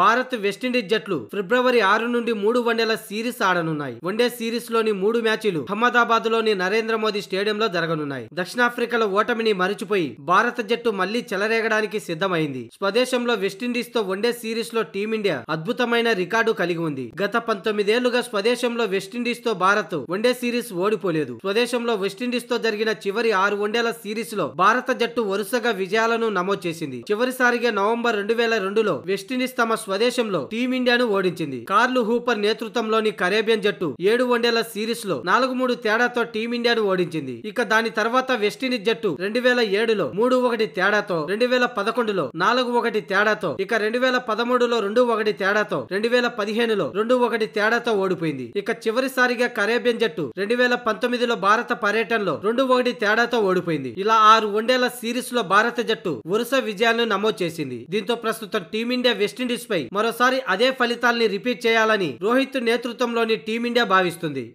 Bharat West Indies జట్లు ఫిబ్రవరి ఆరు నుండి మూడు వన్డేల సిరీస్ ఆడనున్నాయి వన్డే సిరీస్ లోని మూడు మ్యాచ్లు అహ్మదాబాద్ లోని నరేంద్ర మోదీ స్టేడియంలో జరగనున్నాయి దక్షిణాఫ్రికాలో ఓటమిని మరిచిపోయి భారత జట్టు మళ్లీ చెలరేగడానికి సిద్ధమైంది స్వదేశంలో వెస్టిండీస్ తో వన్డే సిరీస్ లో టీమిండియా అద్భుతమైన రికార్డు కలిగి ఉంది గత పంతొమ్మిదేళ్లుగా స్వదేశంలో వెస్టిండీస్ తో భారత్ వన్డే సిరీస్ ఓడిపోలేదు స్వదేశంలో వెస్టిండీస్ తో జరిగిన చివరి ఆరు వన్డేల సిరీస్ లో భారత జట్టు వరుసగా విజయాలను నమోదు చేసింది చివరిసారిగా నవంబర్ రెండు వేల రెండులో వెస్టిండీస్ తమ స్వదేశంలో టీమిండియాను ఓడించింది కార్లు హూపర్ నేతృత్వంలోని కరేబియన్ జట్టు ఏడు వన్డేల సిరీస్ లో నాలుగు మూడు తేడాతో టీమిండియాను ఓడించింది ఇక దాని తర్వాత వెస్టిండీస్ జట్టు రెండు వేల ఏడులో మూడు ఒకటి తేడాతో రెండు వేల పదకొండులో నాలుగు ఒకటి తేడాతో ఇక రెండు వేల పదమూడులో రెండు ఒకటి తేడాతో రెండు వేల పదిహేనులో రెండు ఒకటి తేడాతో ఓడిపోయింది ఇక చివరిసారిగా కరేబియన్ జట్టు రెండు వేల పంతొమ్మిదిలో భారత పర్యటనలో రెండు ఒకటి తేడాతో ఓడిపోయింది ఇలా ఆరు వన్డేల సిరీస్ లో భారత జట్టు వరుస విజయాలను నమోదు చేసింది దీంతో ప్రస్తుతం టీమిండియా వెస్టిండీస్ పై పై మరోసారి అదే ఫలితాల్ని రిపీట్ చేయాలని రోహిత్ నేతృత్వంలోని టీమిండియా భావిస్తుంది